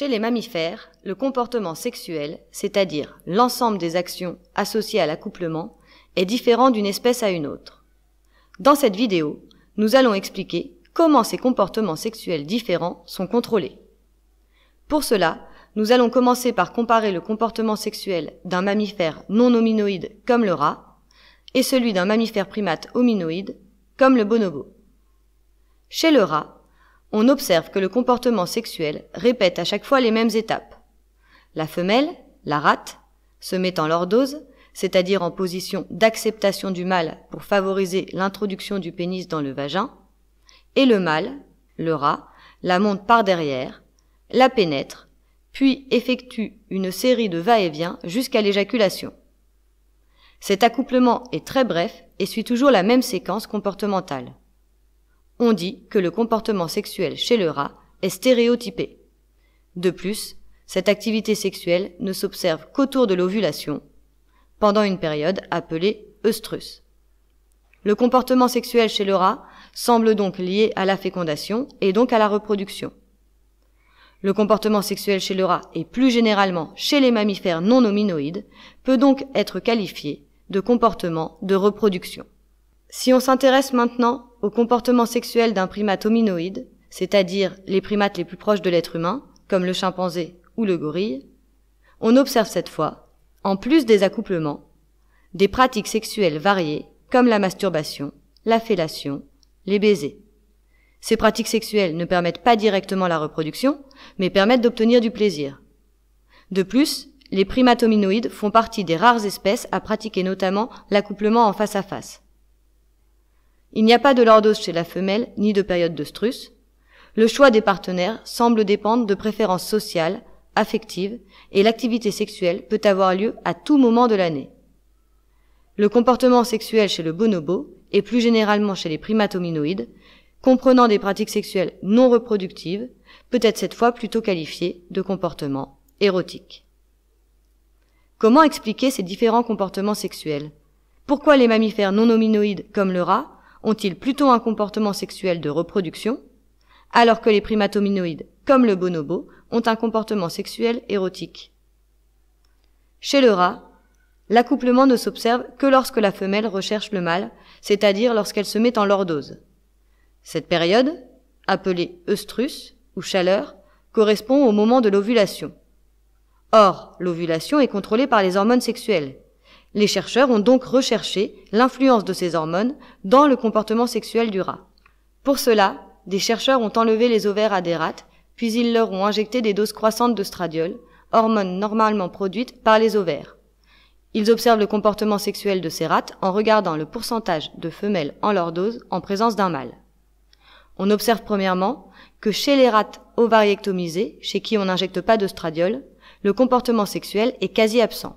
Chez les mammifères, le comportement sexuel, c'est-à-dire l'ensemble des actions associées à l'accouplement, est différent d'une espèce à une autre. Dans cette vidéo, nous allons expliquer comment ces comportements sexuels différents sont contrôlés. Pour cela, nous allons commencer par comparer le comportement sexuel d'un mammifère non hominoïde comme le rat et celui d'un mammifère primate hominoïde comme le bonobo. Chez le rat, on observe que le comportement sexuel répète à chaque fois les mêmes étapes. La femelle, la rate, se met en lordose, c'est-à-dire en position d'acceptation du mâle pour favoriser l'introduction du pénis dans le vagin, et le mâle, le rat, la monte par derrière, la pénètre, puis effectue une série de va-et-vient jusqu'à l'éjaculation. Cet accouplement est très bref et suit toujours la même séquence comportementale on dit que le comportement sexuel chez le rat est stéréotypé. De plus, cette activité sexuelle ne s'observe qu'autour de l'ovulation, pendant une période appelée œstrus. Le comportement sexuel chez le rat semble donc lié à la fécondation et donc à la reproduction. Le comportement sexuel chez le rat et plus généralement chez les mammifères non hominoïdes peut donc être qualifié de comportement de reproduction. Si on s'intéresse maintenant au comportement sexuel d'un primate hominoïde, c'est-à-dire les primates les plus proches de l'être humain, comme le chimpanzé ou le gorille, on observe cette fois, en plus des accouplements, des pratiques sexuelles variées comme la masturbation, la fellation, les baisers. Ces pratiques sexuelles ne permettent pas directement la reproduction, mais permettent d'obtenir du plaisir. De plus, les primatominoïdes font partie des rares espèces à pratiquer notamment l'accouplement en face à face. Il n'y a pas de lordose chez la femelle ni de période de strus. Le choix des partenaires semble dépendre de préférences sociales, affectives, et l'activité sexuelle peut avoir lieu à tout moment de l'année. Le comportement sexuel chez le bonobo, et plus généralement chez les primatominoïdes, comprenant des pratiques sexuelles non reproductives, peut être cette fois plutôt qualifié de comportement érotique. Comment expliquer ces différents comportements sexuels Pourquoi les mammifères non hominoïdes comme le rat ont-ils plutôt un comportement sexuel de reproduction, alors que les primatominoïdes, comme le bonobo, ont un comportement sexuel érotique. Chez le rat, l'accouplement ne s'observe que lorsque la femelle recherche le mâle, c'est-à-dire lorsqu'elle se met en lordose. Cette période, appelée œstrus ou chaleur, correspond au moment de l'ovulation. Or, l'ovulation est contrôlée par les hormones sexuelles, les chercheurs ont donc recherché l'influence de ces hormones dans le comportement sexuel du rat. Pour cela, des chercheurs ont enlevé les ovaires à des rats, puis ils leur ont injecté des doses croissantes de hormone normalement produite par les ovaires. Ils observent le comportement sexuel de ces rats en regardant le pourcentage de femelles en leur dose en présence d'un mâle. On observe premièrement que chez les rats ovariectomisés, chez qui on n'injecte pas de le comportement sexuel est quasi absent.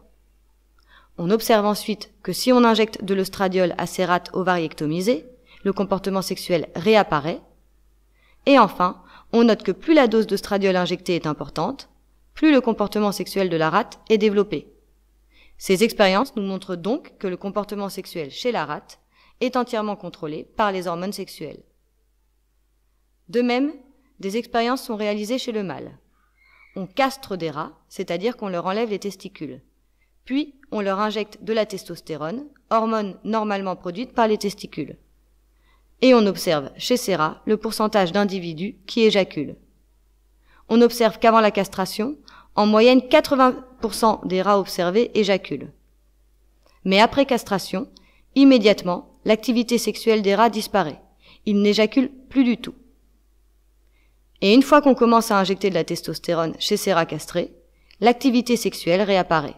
On observe ensuite que si on injecte de l'ostradiol à ces rats ovariectomisés, le comportement sexuel réapparaît. Et enfin, on note que plus la dose d'ostradiol injectée est importante, plus le comportement sexuel de la rate est développé. Ces expériences nous montrent donc que le comportement sexuel chez la rate est entièrement contrôlé par les hormones sexuelles. De même, des expériences sont réalisées chez le mâle. On castre des rats, c'est-à-dire qu'on leur enlève les testicules. Puis, on leur injecte de la testostérone, hormone normalement produite par les testicules. Et on observe chez ces rats le pourcentage d'individus qui éjaculent. On observe qu'avant la castration, en moyenne 80% des rats observés éjaculent. Mais après castration, immédiatement, l'activité sexuelle des rats disparaît. Ils n'éjaculent plus du tout. Et une fois qu'on commence à injecter de la testostérone chez ces rats castrés, l'activité sexuelle réapparaît.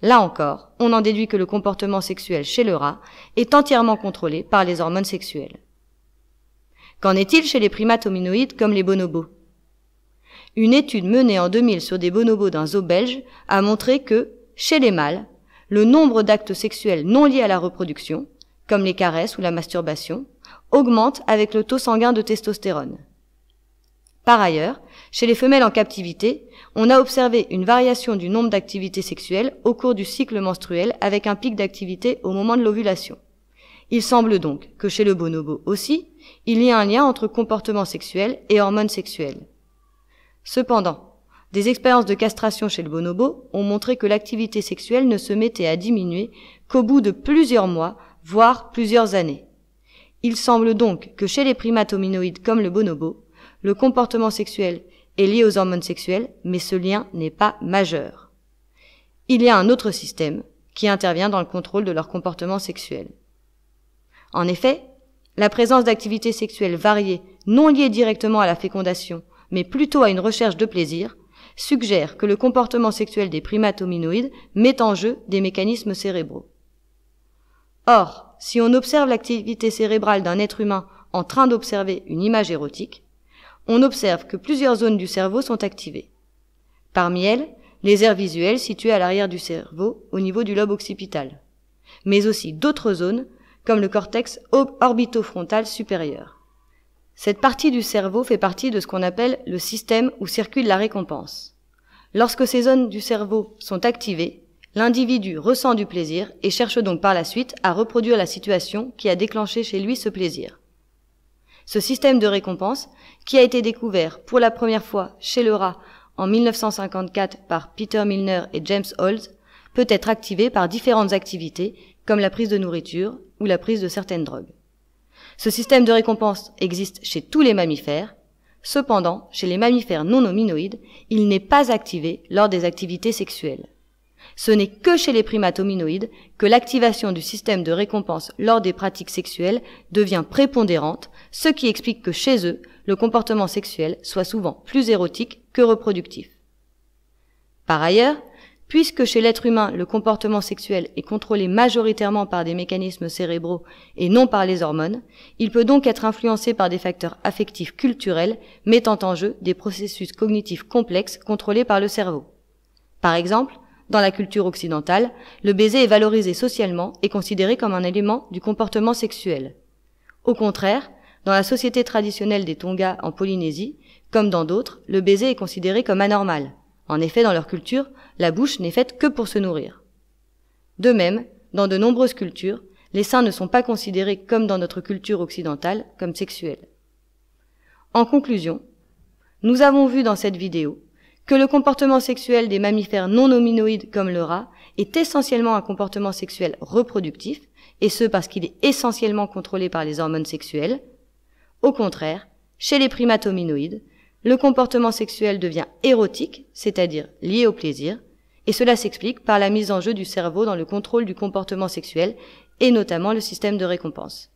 Là encore, on en déduit que le comportement sexuel chez le rat est entièrement contrôlé par les hormones sexuelles. Qu'en est-il chez les primates hominoïdes comme les bonobos Une étude menée en 2000 sur des bonobos d'un zoo belge a montré que, chez les mâles, le nombre d'actes sexuels non liés à la reproduction, comme les caresses ou la masturbation, augmente avec le taux sanguin de testostérone. Par ailleurs, chez les femelles en captivité, on a observé une variation du nombre d'activités sexuelles au cours du cycle menstruel avec un pic d'activité au moment de l'ovulation. Il semble donc que chez le bonobo aussi, il y a un lien entre comportement sexuel et hormones sexuelles. Cependant, des expériences de castration chez le bonobo ont montré que l'activité sexuelle ne se mettait à diminuer qu'au bout de plusieurs mois, voire plusieurs années. Il semble donc que chez les primates hominoïdes comme le bonobo, le comportement sexuel est lié aux hormones sexuelles, mais ce lien n'est pas majeur. Il y a un autre système qui intervient dans le contrôle de leur comportement sexuel. En effet, la présence d'activités sexuelles variées, non liées directement à la fécondation, mais plutôt à une recherche de plaisir, suggère que le comportement sexuel des primates hominoïdes met en jeu des mécanismes cérébraux. Or, si on observe l'activité cérébrale d'un être humain en train d'observer une image érotique, on observe que plusieurs zones du cerveau sont activées. Parmi elles, les aires visuelles situées à l'arrière du cerveau, au niveau du lobe occipital, mais aussi d'autres zones, comme le cortex orbitofrontal supérieur. Cette partie du cerveau fait partie de ce qu'on appelle le système où circule la récompense. Lorsque ces zones du cerveau sont activées, l'individu ressent du plaisir et cherche donc par la suite à reproduire la situation qui a déclenché chez lui ce plaisir. Ce système de récompense, qui a été découvert pour la première fois chez le rat en 1954 par Peter Milner et James Holtz, peut être activé par différentes activités comme la prise de nourriture ou la prise de certaines drogues. Ce système de récompense existe chez tous les mammifères. Cependant, chez les mammifères non hominoïdes, il n'est pas activé lors des activités sexuelles. Ce n'est que chez les primates hominoïdes que l'activation du système de récompense lors des pratiques sexuelles devient prépondérante, ce qui explique que chez eux, le comportement sexuel soit souvent plus érotique que reproductif. Par ailleurs, puisque chez l'être humain le comportement sexuel est contrôlé majoritairement par des mécanismes cérébraux et non par les hormones, il peut donc être influencé par des facteurs affectifs culturels mettant en jeu des processus cognitifs complexes contrôlés par le cerveau. Par exemple, dans la culture occidentale, le baiser est valorisé socialement et considéré comme un élément du comportement sexuel. Au contraire, dans la société traditionnelle des Tonga en Polynésie, comme dans d'autres, le baiser est considéré comme anormal. En effet, dans leur culture, la bouche n'est faite que pour se nourrir. De même, dans de nombreuses cultures, les seins ne sont pas considérés comme dans notre culture occidentale comme sexuels. En conclusion, nous avons vu dans cette vidéo que le comportement sexuel des mammifères non hominoïdes comme le rat est essentiellement un comportement sexuel reproductif, et ce parce qu'il est essentiellement contrôlé par les hormones sexuelles. Au contraire, chez les primates hominoïdes, le comportement sexuel devient érotique, c'est-à-dire lié au plaisir, et cela s'explique par la mise en jeu du cerveau dans le contrôle du comportement sexuel et notamment le système de récompense.